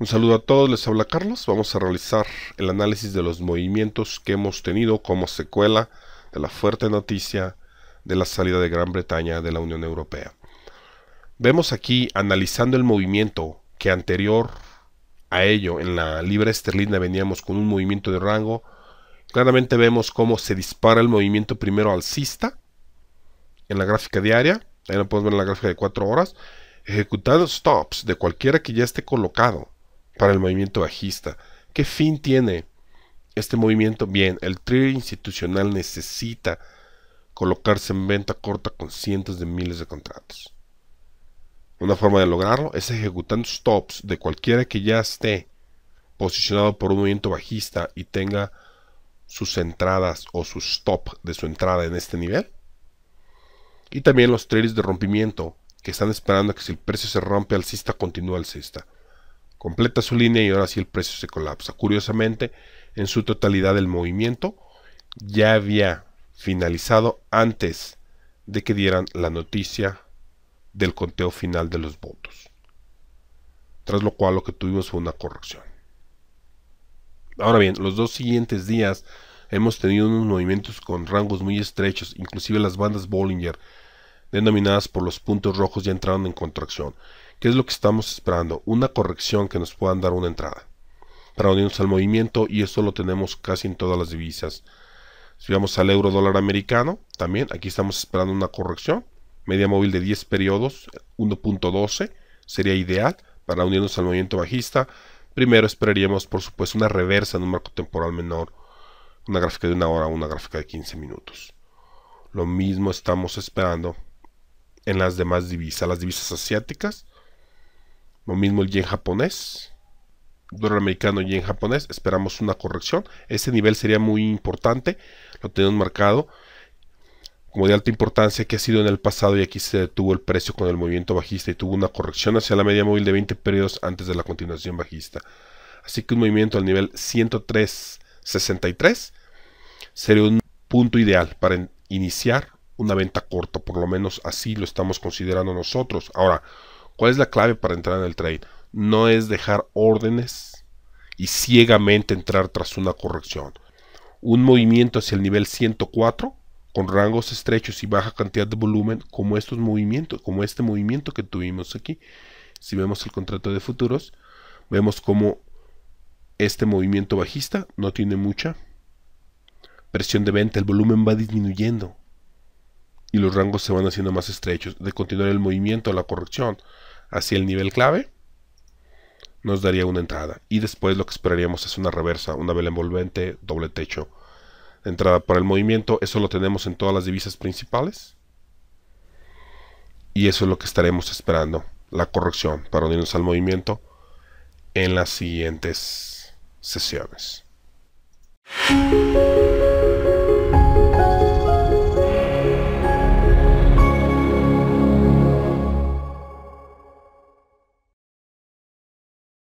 Un saludo a todos, les habla Carlos. Vamos a realizar el análisis de los movimientos que hemos tenido como secuela de la fuerte noticia de la salida de Gran Bretaña de la Unión Europea. Vemos aquí analizando el movimiento que anterior a ello en la libra esterlina veníamos con un movimiento de rango Claramente vemos cómo se dispara el movimiento primero alcista en la gráfica diaria. Ahí lo podemos ver en la gráfica de 4 horas. Ejecutando stops de cualquiera que ya esté colocado para el movimiento bajista. ¿Qué fin tiene este movimiento? Bien, el trigger institucional necesita colocarse en venta corta con cientos de miles de contratos. Una forma de lograrlo es ejecutando stops de cualquiera que ya esté posicionado por un movimiento bajista y tenga sus entradas o su stop de su entrada en este nivel. Y también los trades de rompimiento, que están esperando que si el precio se rompe alcista, continúa alcista. Completa su línea y ahora si el precio se colapsa. Curiosamente, en su totalidad el movimiento ya había finalizado antes de que dieran la noticia del conteo final de los votos. Tras lo cual lo que tuvimos fue una corrección. Ahora bien, los dos siguientes días hemos tenido unos movimientos con rangos muy estrechos, inclusive las bandas Bollinger, denominadas por los puntos rojos, ya entraron en contracción. ¿Qué es lo que estamos esperando? Una corrección que nos puedan dar una entrada para unirnos al movimiento y eso lo tenemos casi en todas las divisas. Si vamos al euro dólar americano, también aquí estamos esperando una corrección. Media móvil de 10 periodos, 1.12 sería ideal para unirnos al movimiento bajista. Primero esperaríamos, por supuesto, una reversa en un marco temporal menor, una gráfica de una hora una gráfica de 15 minutos. Lo mismo estamos esperando en las demás divisas, las divisas asiáticas, lo mismo el yen japonés, dólar americano y en japonés, esperamos una corrección. Ese nivel sería muy importante, lo tenemos marcado como de alta importancia que ha sido en el pasado y aquí se detuvo el precio con el movimiento bajista y tuvo una corrección hacia la media móvil de 20 periodos antes de la continuación bajista. Así que un movimiento al nivel 103.63 sería un punto ideal para iniciar una venta corta, por lo menos así lo estamos considerando nosotros. Ahora, ¿cuál es la clave para entrar en el trade? No es dejar órdenes y ciegamente entrar tras una corrección. Un movimiento hacia el nivel 104 con rangos estrechos y baja cantidad de volumen como estos movimientos, como este movimiento que tuvimos aquí. Si vemos el contrato de futuros, vemos como este movimiento bajista no tiene mucha presión de venta, el volumen va disminuyendo y los rangos se van haciendo más estrechos. De continuar el movimiento, la corrección hacia el nivel clave, nos daría una entrada. Y después lo que esperaríamos es una reversa, una vela envolvente, doble techo, entrada para el movimiento, eso lo tenemos en todas las divisas principales. Y eso es lo que estaremos esperando, la corrección para unirnos al movimiento en las siguientes sesiones.